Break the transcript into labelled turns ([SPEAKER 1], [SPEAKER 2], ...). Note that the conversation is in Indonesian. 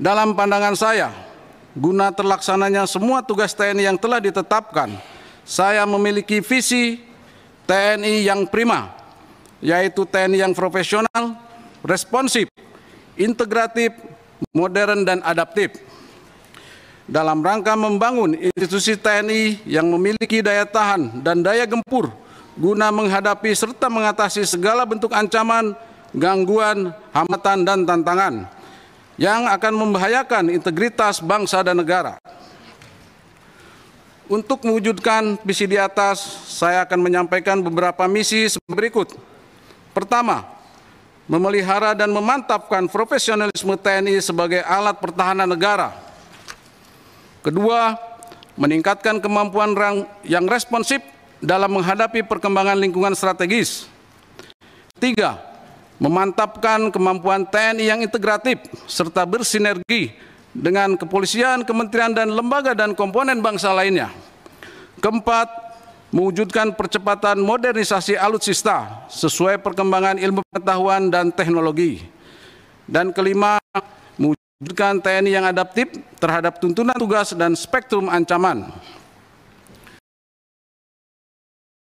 [SPEAKER 1] Dalam pandangan saya, guna terlaksananya semua tugas TNI yang telah ditetapkan, saya memiliki visi TNI yang prima, yaitu TNI yang profesional, responsif, integratif, modern, dan adaptif. Dalam rangka membangun institusi TNI yang memiliki daya tahan dan daya gempur guna menghadapi serta mengatasi segala bentuk ancaman, gangguan, hambatan, dan tantangan yang akan membahayakan integritas bangsa dan negara. Untuk mewujudkan visi di atas, saya akan menyampaikan beberapa misi berikut. Pertama, memelihara dan memantapkan profesionalisme TNI sebagai alat pertahanan negara. Kedua, meningkatkan kemampuan yang responsif dalam menghadapi perkembangan lingkungan strategis. Tiga, memantapkan kemampuan TNI yang integratif serta bersinergi dengan kepolisian, kementerian dan lembaga dan komponen bangsa lainnya. Keempat, mewujudkan percepatan modernisasi alutsista sesuai perkembangan ilmu pengetahuan dan teknologi. Dan kelima, mewujudkan TNI yang adaptif terhadap tuntunan tugas dan spektrum ancaman.